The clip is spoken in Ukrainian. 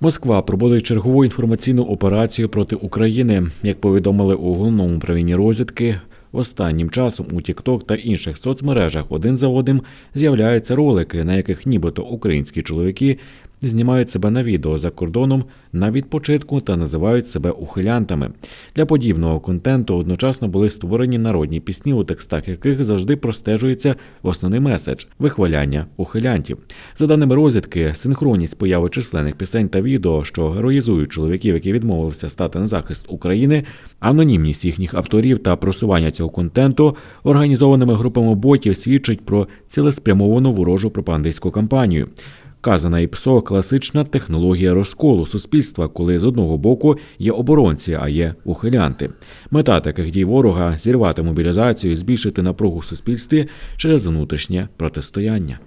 Москва проводить чергову інформаційну операцію проти України. Як повідомили у головному управлінні розвідки, останнім часом у TikTok та інших соцмережах один за одним з'являються ролики, на яких нібито українські чоловіки знімають себе на відео за кордоном на відпочитку та називають себе ухилянтами. Для подібного контенту одночасно були створені народні пісні, у текстах яких завжди простежується основний меседж вихваляння ухилянтів. За даними розвідки, синхронність появи численних пісень та відео, що героїзують чоловіків, які відмовилися стати на захист України, анонімність їхніх авторів та просування цього контенту організованими групами ботів свідчить про цілеспрямовану ворожу пропагандистську кампанію вказана і ПСО класична технологія розколу суспільства, коли з одного боку є оборонці, а є ухилянти. Мета таких дій ворога зірвати мобілізацію, і збільшити напругу в суспільстві через внутрішнє протистояння.